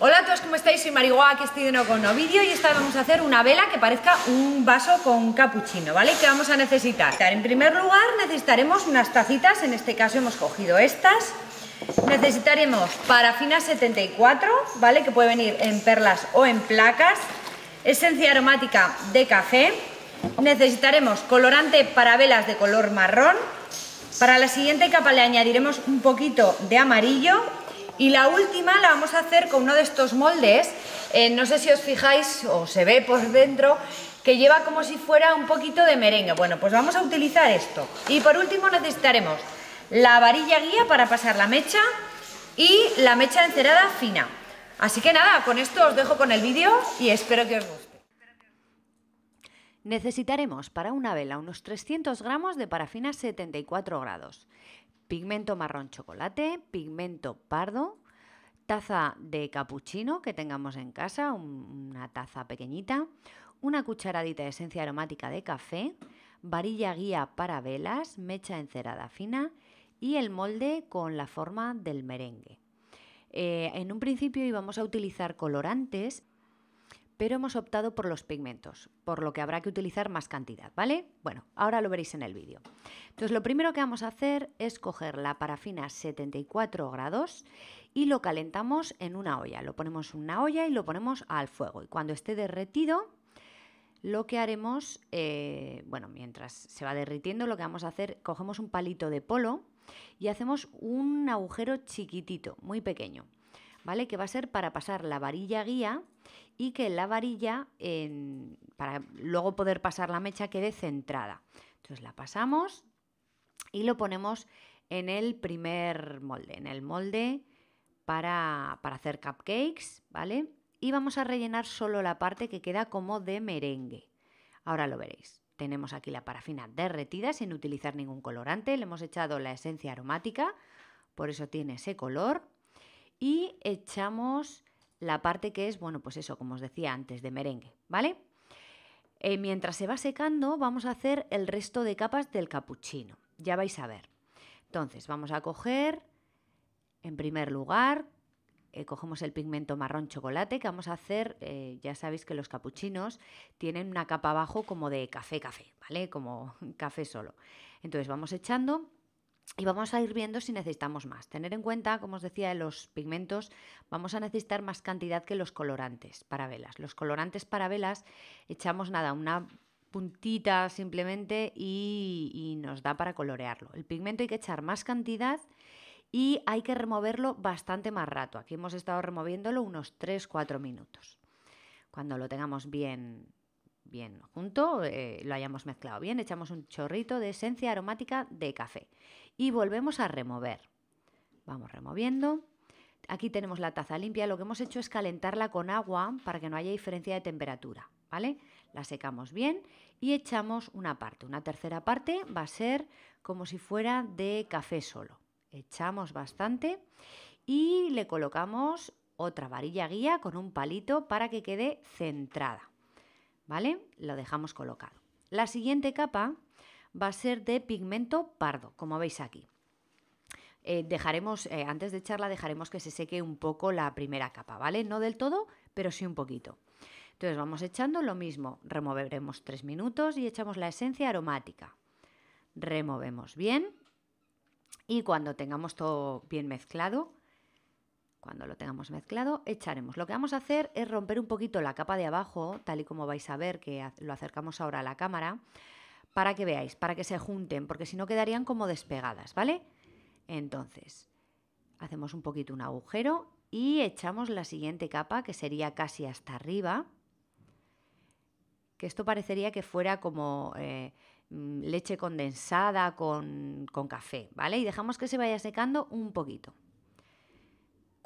Hola a todos, ¿cómo estáis? Soy Marihua, que estoy de nuevo con un vídeo y esta vez vamos a hacer una vela que parezca un vaso con capuchino, ¿vale? ¿Qué vamos a necesitar? En primer lugar necesitaremos unas tacitas, en este caso hemos cogido estas. Necesitaremos parafina 74, ¿vale? Que puede venir en perlas o en placas. Esencia aromática de café. Necesitaremos colorante para velas de color marrón. Para la siguiente capa le añadiremos un poquito de amarillo y la última la vamos a hacer con uno de estos moldes, eh, no sé si os fijáis o se ve por dentro, que lleva como si fuera un poquito de merengue. Bueno, pues vamos a utilizar esto. Y por último necesitaremos la varilla guía para pasar la mecha y la mecha encerada fina. Así que nada, con esto os dejo con el vídeo y espero que os guste. Necesitaremos para una vela unos 300 gramos de parafina 74 grados, pigmento marrón chocolate, pigmento pardo, taza de capuchino que tengamos en casa, una taza pequeñita, una cucharadita de esencia aromática de café, varilla guía para velas, mecha encerada fina y el molde con la forma del merengue. Eh, en un principio íbamos a utilizar colorantes pero hemos optado por los pigmentos, por lo que habrá que utilizar más cantidad, ¿vale? Bueno, ahora lo veréis en el vídeo. Entonces, lo primero que vamos a hacer es coger la parafina 74 grados y lo calentamos en una olla. Lo ponemos en una olla y lo ponemos al fuego. Y cuando esté derretido, lo que haremos, eh, bueno, mientras se va derritiendo, lo que vamos a hacer, cogemos un palito de polo y hacemos un agujero chiquitito, muy pequeño. ¿vale? Que va a ser para pasar la varilla guía y que la varilla, para luego poder pasar la mecha, quede centrada. Entonces la pasamos y lo ponemos en el primer molde, en el molde para, para hacer cupcakes, ¿vale? Y vamos a rellenar solo la parte que queda como de merengue. Ahora lo veréis. Tenemos aquí la parafina derretida sin utilizar ningún colorante. Le hemos echado la esencia aromática, por eso tiene ese color y echamos la parte que es, bueno, pues eso, como os decía antes, de merengue, ¿vale? Eh, mientras se va secando, vamos a hacer el resto de capas del capuchino. Ya vais a ver. Entonces, vamos a coger, en primer lugar, eh, cogemos el pigmento marrón chocolate que vamos a hacer, eh, ya sabéis que los capuchinos tienen una capa abajo como de café café, ¿vale? Como café solo. Entonces vamos echando y vamos a ir viendo si necesitamos más. Tener en cuenta, como os decía, de los pigmentos vamos a necesitar más cantidad que los colorantes para velas. Los colorantes para velas echamos nada, una puntita simplemente y, y nos da para colorearlo. El pigmento hay que echar más cantidad y hay que removerlo bastante más rato. Aquí hemos estado removiéndolo unos 3-4 minutos. Cuando lo tengamos bien bien junto, eh, lo hayamos mezclado bien, echamos un chorrito de esencia aromática de café y volvemos a remover. Vamos removiendo. Aquí tenemos la taza limpia, lo que hemos hecho es calentarla con agua para que no haya diferencia de temperatura, ¿vale? La secamos bien y echamos una parte. Una tercera parte va a ser como si fuera de café solo. Echamos bastante y le colocamos otra varilla guía con un palito para que quede centrada. ¿vale? Lo dejamos colocado. La siguiente capa va a ser de pigmento pardo, como veis aquí. Eh, dejaremos, eh, antes de echarla, dejaremos que se seque un poco la primera capa, ¿vale? No del todo, pero sí un poquito. Entonces vamos echando lo mismo, removeremos tres minutos y echamos la esencia aromática. Removemos bien y cuando tengamos todo bien mezclado, cuando lo tengamos mezclado, echaremos. Lo que vamos a hacer es romper un poquito la capa de abajo, tal y como vais a ver que lo acercamos ahora a la cámara, para que veáis, para que se junten, porque si no quedarían como despegadas, ¿vale? Entonces, hacemos un poquito un agujero y echamos la siguiente capa, que sería casi hasta arriba, que esto parecería que fuera como... Eh, mm, leche condensada con, con, café, ¿vale? Y dejamos que se vaya secando un poquito.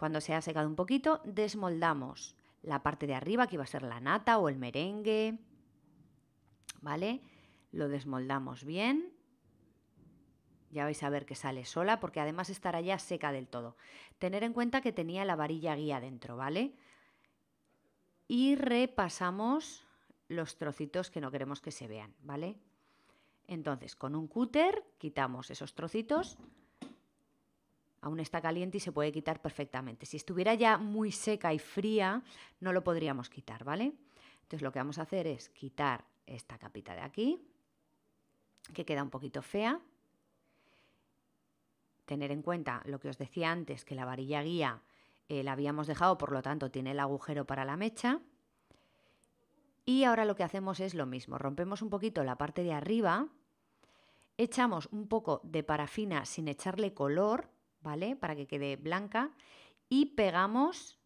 Cuando se ha secado un poquito, desmoldamos la parte de arriba, que iba a ser la nata o el merengue, ¿vale? Lo desmoldamos bien. Ya vais a ver que sale sola, porque además estará ya seca del todo. Tener en cuenta que tenía la varilla guía dentro, ¿vale? Y repasamos los trocitos que no queremos que se vean, ¿vale? Entonces, con un cúter quitamos esos trocitos, aún está caliente y se puede quitar perfectamente. Si estuviera ya muy seca y fría, no lo podríamos quitar, ¿vale? Entonces lo que vamos a hacer es quitar esta capita de aquí, que queda un poquito fea. Tener en cuenta lo que os decía antes, que la varilla guía eh, la habíamos dejado, por lo tanto tiene el agujero para la mecha. Y ahora lo que hacemos es lo mismo, rompemos un poquito la parte de arriba, echamos un poco de parafina sin echarle color, ¿vale? Para que quede blanca y pegamos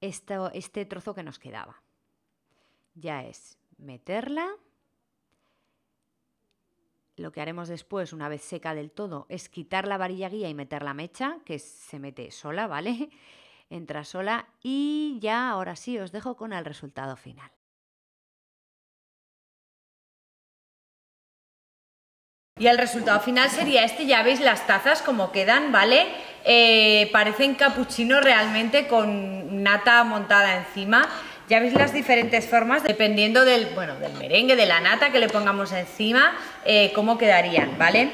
esto, este trozo que nos quedaba. Ya es meterla. Lo que haremos después, una vez seca del todo, es quitar la varilla guía y meter la mecha, que se mete sola, ¿vale? Entra sola y ya ahora sí os dejo con el resultado final. Y el resultado final sería este, ya veis las tazas como quedan, ¿vale? Eh, parecen capuchino realmente con nata montada encima. Ya veis las diferentes formas, dependiendo del, bueno, del merengue, de la nata que le pongamos encima, eh, cómo quedarían, ¿vale?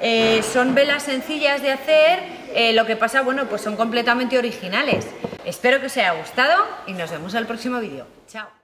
Eh, son velas sencillas de hacer, lo que pasa, bueno, pues son completamente originales. Espero que os haya gustado y nos vemos al próximo vídeo. ¡Chao!